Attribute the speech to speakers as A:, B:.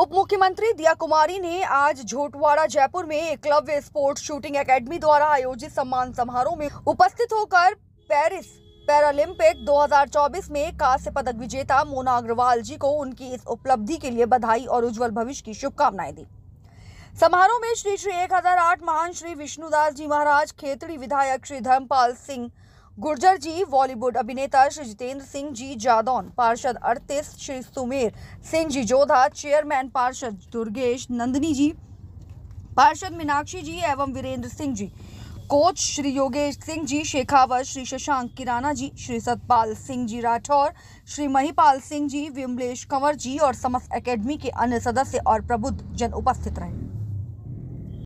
A: उप मुख्यमंत्री दिया कुमारी ने आज झोटवाड़ा जयपुर में एकलव्य स्पोर्ट्स शूटिंग एकेडमी द्वारा आयोजित सम्मान समारोह में उपस्थित होकर पेरिस पैरालंपिक 2024 में कांस्य पदक विजेता मोना अग्रवाल जी को उनकी इस उपलब्धि के लिए बधाई और उज्जवल भविष्य की शुभकामनाएं दी समारोह में श्री श्री एक महान श्री विष्णुदास जी महाराज खेतड़ी विधायक श्री धर्मपाल सिंह गुर्जर जी बॉलीवुड अभिनेता श्री जितेंद्र सिंह जी जादौन पार्षद अड़तीस श्री सुमेर सिंह जी जोधा चेयरमैन पार्षद दुर्गेश नंदनी जी पार्षद मीनाक्षी जी एवं वीरेंद्र सिंह जी कोच श्री योगेश सिंह जी शेखावत श्री शशांक किराना जी श्री सतपाल सिंह जी राठौर श्री महिपाल सिंह जी विमलेश कंवर जी और समस्त एकेडमी के अन्य सदस्य और प्रबुद्ध जन उपस्थित रहे